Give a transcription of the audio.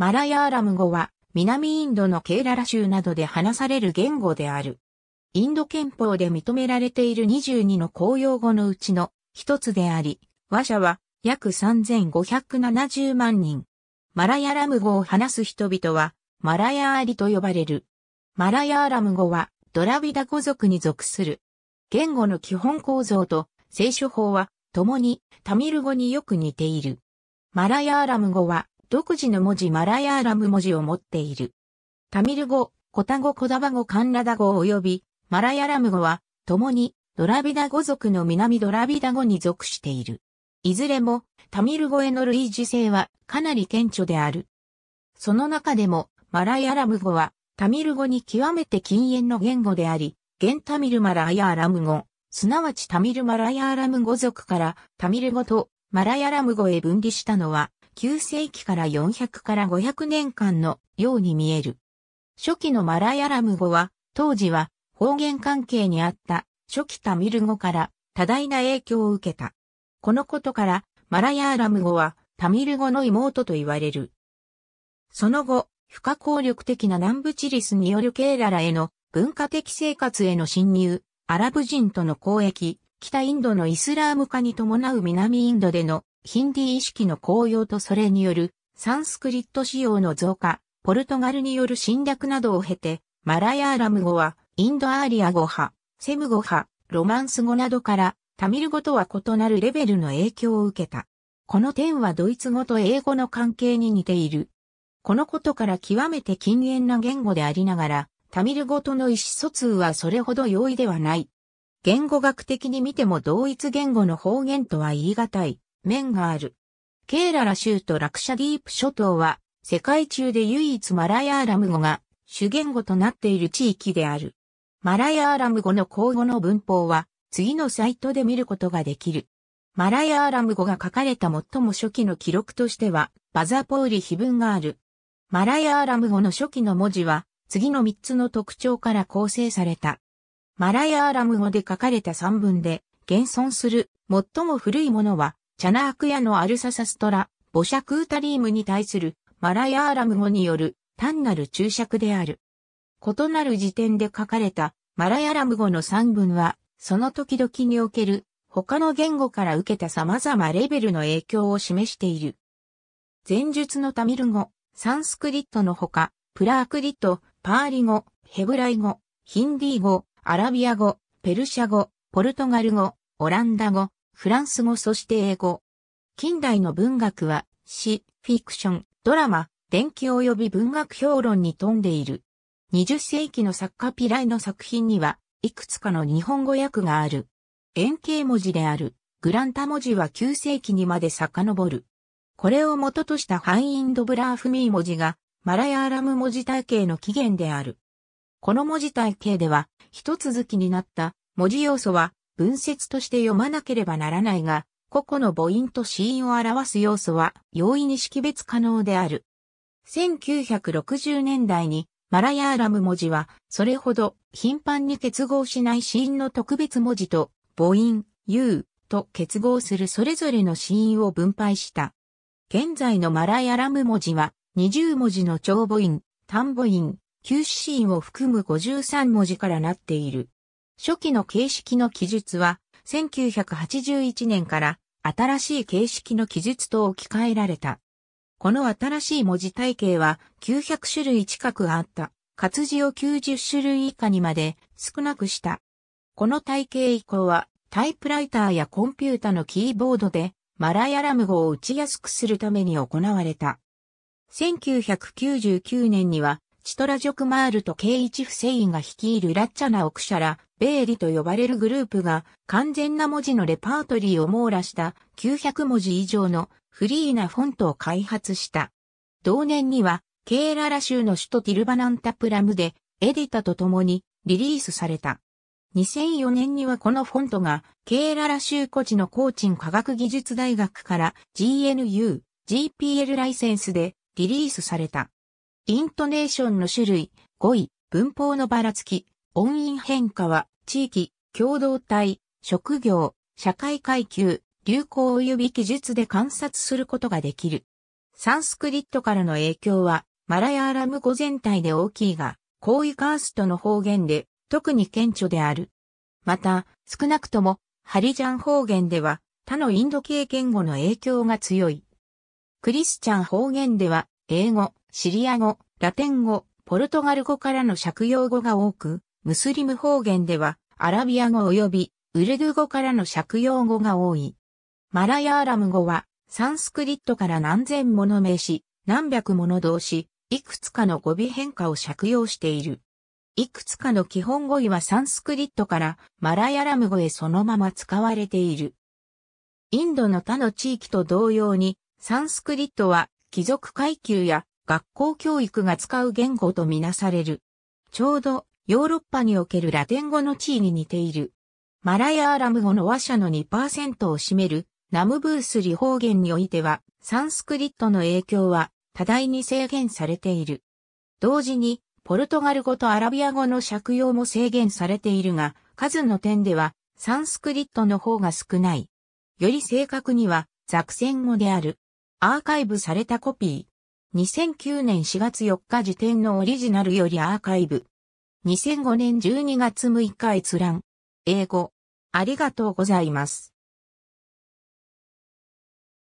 マラヤーラム語は、南インドのケーララ州などで話される言語である。インド憲法で認められている22の公用語のうちの一つであり、話者は約3570万人。マラヤラム語を話す人々は、マラヤーリと呼ばれる。マラヤーラム語は、ドラビダ語族に属する。言語の基本構造と聖書法は、共にタミル語によく似ている。マラヤーラム語は、独自の文字マラヤーラム文字を持っている。タミル語、コタ語、コダバ語、カンラダ語及びマラヤラム語は、共にドラビダ語族の南ドラビダ語に属している。いずれもタミル語への類似性はかなり顕著である。その中でもマラヤラム語はタミル語に極めて禁煙の言語であり、現タミルマラヤーラム語、すなわちタミルマラヤーラム語族からタミル語とマラヤラム語へ分離したのは9世紀から400から500年間のように見える。初期のマライアラム語は、当時は方言関係にあった初期タミル語から多大な影響を受けた。このことから、マライアラム語はタミル語の妹と言われる。その後、不可抗力的な南部チリスによるケーララへの文化的生活への侵入、アラブ人との交易、北インドのイスラーム化に伴う南インドでのヒンディ意識の高揚とそれによるサンスクリット使用の増加、ポルトガルによる侵略などを経て、マラヤーラム語はインドアーリア語派、セム語派、ロマンス語などからタミル語とは異なるレベルの影響を受けた。この点はドイツ語と英語の関係に似ている。このことから極めて禁煙な言語でありながら、タミル語との意思疎通はそれほど容易ではない。言語学的に見ても同一言語の方言とは言い難い。面がある。ケーララ州とラクシャディープ諸島は、世界中で唯一マライアーラム語が主言語となっている地域である。マライアーラム語の口語の文法は、次のサイトで見ることができる。マライアーラム語が書かれた最も初期の記録としては、バザポーリ碑文がある。マライアーラム語の初期の文字は、次の3つの特徴から構成された。マライアーラム語で書かれた3文で、現存する最も古いものは、チャナークヤのアルササストラ、母クータリームに対するマラヤーラム語による単なる注釈である。異なる時点で書かれたマラヤラム語の3文は、その時々における他の言語から受けた様々レベルの影響を示している。前述のタミル語、サンスクリットのほか、プラークリット、パーリ語、ヘブライ語、ヒンディー語、アラビア語、ペルシャ語、ポルトガル語、オランダ語、フランス語そして英語。近代の文学は、詩、フィクション、ドラマ、伝記及び文学評論に富んでいる。20世紀の作家ピライの作品には、いくつかの日本語訳がある。円形文字である、グランタ文字は9世紀にまで遡る。これを元としたハイインドブラーフミー文字が、マラヤーラム文字体系の起源である。この文字体系では、一続きになった文字要素は文節として読まなければならないが、個々の母音と子音を表す要素は容易に識別可能である。1960年代にマラヤーラム文字はそれほど頻繁に結合しない子音の特別文字と母音 u と結合するそれぞれの子音を分配した。現在のマラヤラム文字は20文字の長母音、単母音、旧死音を含む53文字からなっている。初期の形式の記述は、1981年から新しい形式の記述と置き換えられた。この新しい文字体系は900種類近くあった。活字を90種類以下にまで少なくした。この体系以降はタイプライターやコンピュータのキーボードでマラヤラム語を打ちやすくするために行われた。1999年にはチトラジョクマールとケイイチフセインが率いるラッチャナ・オクシャラ、ベーリと呼ばれるグループが完全な文字のレパートリーを網羅した900文字以上のフリーなフォントを開発した。同年にはケーララ州の首都ティルバナンタプラムでエディタと共にリリースされた。2004年にはこのフォントがケーララ州古地のコーチン科学技術大学から GNU、GPL ライセンスでリリースされた。イントネーションの種類、5位、文法のばらつき、音韻変化は、地域、共同体、職業、社会階級、流行及び記述で観察することができる。サンスクリットからの影響は、マラヤーラム語全体で大きいが、高位カーストの方言で、特に顕著である。また、少なくとも、ハリジャン方言では、他のインド系言語の影響が強い。クリスチャン方言では、英語、シリア語、ラテン語、ポルトガル語からの借用語が多く、ムスリム方言では、アラビア語及び、ウルドゥ語からの借用語が多い。マラヤーラム語は、サンスクリットから何千もの名詞、何百もの動詞、いくつかの語尾変化を借用している。いくつかの基本語彙はサンスクリットからマラヤラム語へそのまま使われている。インドの他の地域と同様に、サンスクリットは貴族階級や学校教育が使う言語とみなされる。ちょうどヨーロッパにおけるラテン語の地位に似ている。マラヤアラム語の話者の2%を占めるナムブースリ方言においてはサンスクリットの影響は多大に制限されている。同時にポルトガル語とアラビア語の借用も制限されているが数の点ではサンスクリットの方が少ない。より正確にはザクセン語である。アーカイブされたコピー。2009年4月4日時点のオリジナルよりアーカイブ。2005年12月6日閲覧。英語。ありがとうございます。